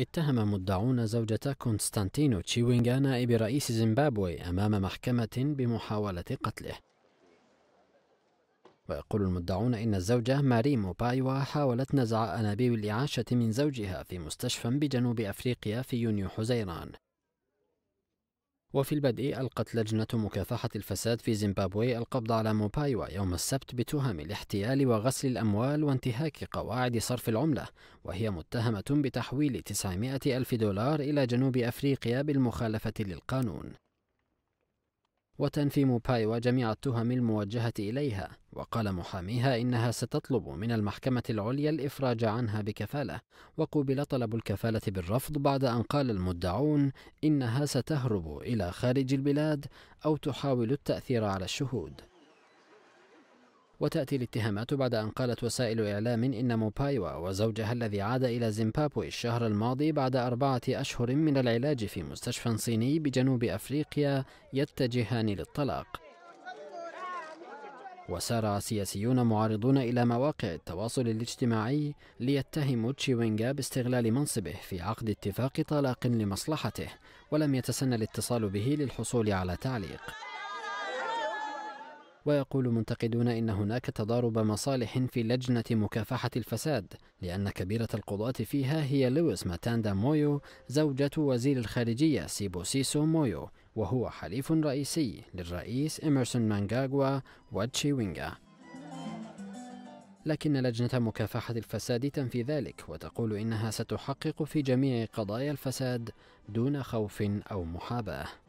اتهم مدعون زوجة كونستانتينو تشيوينغا نائب رئيس زيمبابوي أمام محكمة بمحاولة قتله ويقول المدعون إن الزوجة ماري موبايوا حاولت نزع أنابيب الإعاشة من زوجها في مستشفى بجنوب أفريقيا في يونيو حزيران وفي البدء ألقت لجنة مكافحة الفساد في زيمبابوي القبض على موبايوا يوم السبت بتهم الاحتيال وغسل الأموال وانتهاك قواعد صرف العملة وهي متهمة بتحويل 900 ألف دولار إلى جنوب أفريقيا بالمخالفة للقانون وتنفي موباي وجميع التهم الموجهة إليها وقال محاميها إنها ستطلب من المحكمة العليا الإفراج عنها بكفالة وقوبل طلب الكفالة بالرفض بعد أن قال المدعون إنها ستهرب إلى خارج البلاد أو تحاول التأثير على الشهود وتأتي الاتهامات بعد أن قالت وسائل إعلام إن موبايوا وزوجها الذي عاد إلى زيمبابوي الشهر الماضي بعد أربعة أشهر من العلاج في مستشفى صيني بجنوب أفريقيا يتجهان للطلاق وسارع سياسيون معارضون إلى مواقع التواصل الاجتماعي ليتهموا تشيوينغا باستغلال منصبه في عقد اتفاق طلاق لمصلحته ولم يتسنى الاتصال به للحصول على تعليق ويقول منتقدون إن هناك تضارب مصالح في لجنة مكافحة الفساد لأن كبيرة القضاة فيها هي لويس ماتاندا مويو زوجة وزير الخارجية سيبو سيسو مويو وهو حليف رئيسي للرئيس إيمرسون مانغاغوا وتشيوينغا لكن لجنة مكافحة الفساد تنفي ذلك وتقول إنها ستحقق في جميع قضايا الفساد دون خوف أو محاباة